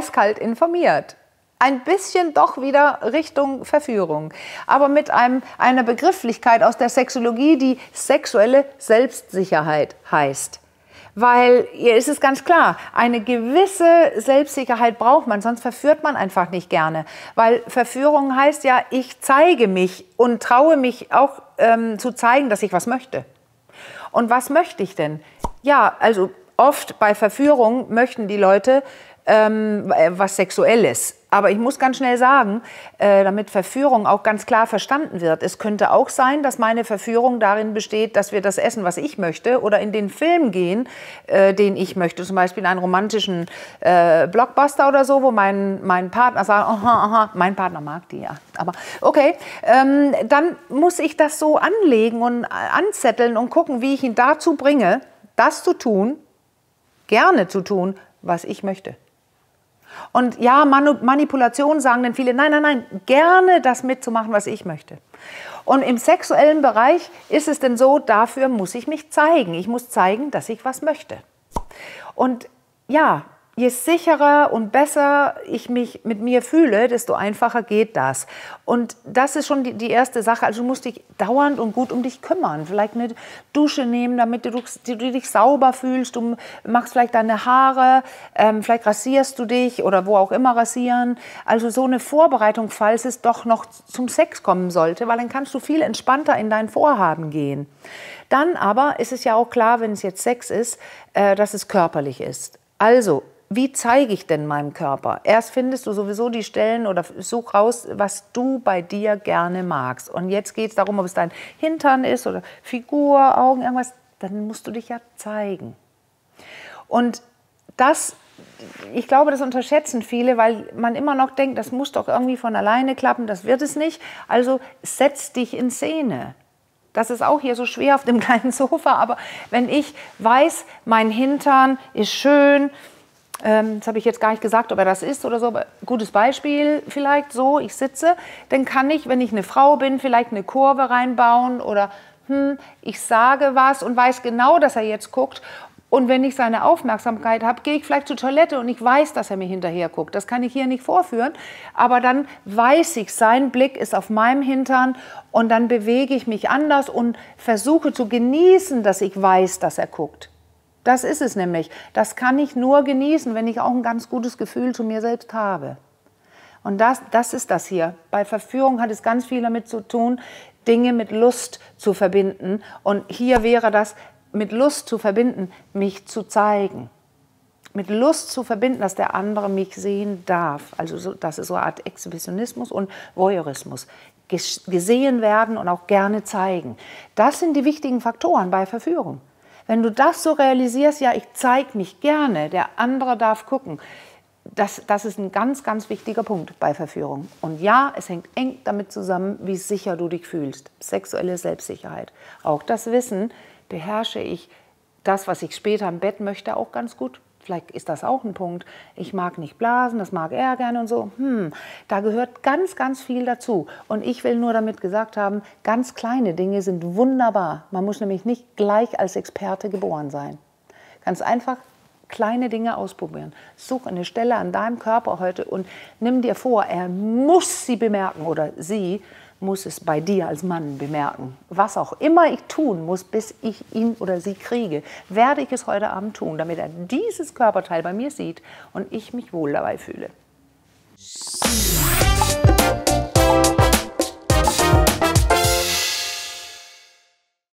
eiskalt informiert. Ein bisschen doch wieder Richtung Verführung, aber mit einem, einer Begrifflichkeit aus der Sexologie, die sexuelle Selbstsicherheit heißt. Weil ihr ist es ganz klar, eine gewisse Selbstsicherheit braucht man, sonst verführt man einfach nicht gerne. Weil Verführung heißt ja, ich zeige mich und traue mich auch ähm, zu zeigen, dass ich was möchte. Und was möchte ich denn? Ja, also oft bei Verführung möchten die Leute ähm, äh, was Sexuelles. Aber ich muss ganz schnell sagen, äh, damit Verführung auch ganz klar verstanden wird, es könnte auch sein, dass meine Verführung darin besteht, dass wir das essen, was ich möchte, oder in den Film gehen, äh, den ich möchte. Zum Beispiel in einen romantischen äh, Blockbuster oder so, wo mein, mein Partner sagt, aha, aha, mein Partner mag die, ja. Aber okay, ähm, dann muss ich das so anlegen und äh, anzetteln und gucken, wie ich ihn dazu bringe, das zu tun, gerne zu tun, was ich möchte. Und ja, Manipulation sagen dann viele, nein, nein, nein, gerne das mitzumachen, was ich möchte. Und im sexuellen Bereich ist es denn so, dafür muss ich mich zeigen. Ich muss zeigen, dass ich was möchte. Und ja, je sicherer und besser ich mich mit mir fühle, desto einfacher geht das. Und das ist schon die, die erste Sache. Also du musst dich dauernd und gut um dich kümmern. Vielleicht eine Dusche nehmen, damit du, du dich sauber fühlst. Du machst vielleicht deine Haare, ähm, vielleicht rasierst du dich oder wo auch immer rasieren. Also so eine Vorbereitung, falls es doch noch zum Sex kommen sollte, weil dann kannst du viel entspannter in dein Vorhaben gehen. Dann aber ist es ja auch klar, wenn es jetzt Sex ist, äh, dass es körperlich ist. Also wie zeige ich denn meinem Körper? Erst findest du sowieso die Stellen oder such raus, was du bei dir gerne magst. Und jetzt geht es darum, ob es dein Hintern ist oder Figur, Augen, irgendwas. Dann musst du dich ja zeigen. Und das, ich glaube, das unterschätzen viele, weil man immer noch denkt, das muss doch irgendwie von alleine klappen, das wird es nicht. Also setz dich in Szene. Das ist auch hier so schwer auf dem kleinen Sofa, aber wenn ich weiß, mein Hintern ist schön, ähm, das habe ich jetzt gar nicht gesagt, ob er das ist oder so, aber gutes Beispiel vielleicht so, ich sitze, dann kann ich, wenn ich eine Frau bin, vielleicht eine Kurve reinbauen oder hm, ich sage was und weiß genau, dass er jetzt guckt. Und wenn ich seine Aufmerksamkeit habe, gehe ich vielleicht zur Toilette und ich weiß, dass er mir hinterher guckt. Das kann ich hier nicht vorführen, aber dann weiß ich, sein Blick ist auf meinem Hintern und dann bewege ich mich anders und versuche zu genießen, dass ich weiß, dass er guckt. Das ist es nämlich. Das kann ich nur genießen, wenn ich auch ein ganz gutes Gefühl zu mir selbst habe. Und das, das ist das hier. Bei Verführung hat es ganz viel damit zu tun, Dinge mit Lust zu verbinden. Und hier wäre das, mit Lust zu verbinden, mich zu zeigen. Mit Lust zu verbinden, dass der andere mich sehen darf. Also so, das ist so eine Art Exhibitionismus und Voyeurismus. Ges gesehen werden und auch gerne zeigen. Das sind die wichtigen Faktoren bei Verführung. Wenn du das so realisierst, ja, ich zeige mich gerne, der andere darf gucken. Das, das ist ein ganz, ganz wichtiger Punkt bei Verführung. Und ja, es hängt eng damit zusammen, wie sicher du dich fühlst. Sexuelle Selbstsicherheit. Auch das Wissen beherrsche ich das, was ich später im Bett möchte, auch ganz gut. Vielleicht ist das auch ein Punkt. Ich mag nicht blasen, das mag er gerne und so. Hm, da gehört ganz, ganz viel dazu. Und ich will nur damit gesagt haben, ganz kleine Dinge sind wunderbar. Man muss nämlich nicht gleich als Experte geboren sein. Ganz einfach kleine Dinge ausprobieren. Such eine Stelle an deinem Körper heute und nimm dir vor, er muss sie bemerken oder sie, muss es bei dir als Mann bemerken. Was auch immer ich tun muss, bis ich ihn oder sie kriege, werde ich es heute Abend tun, damit er dieses Körperteil bei mir sieht und ich mich wohl dabei fühle.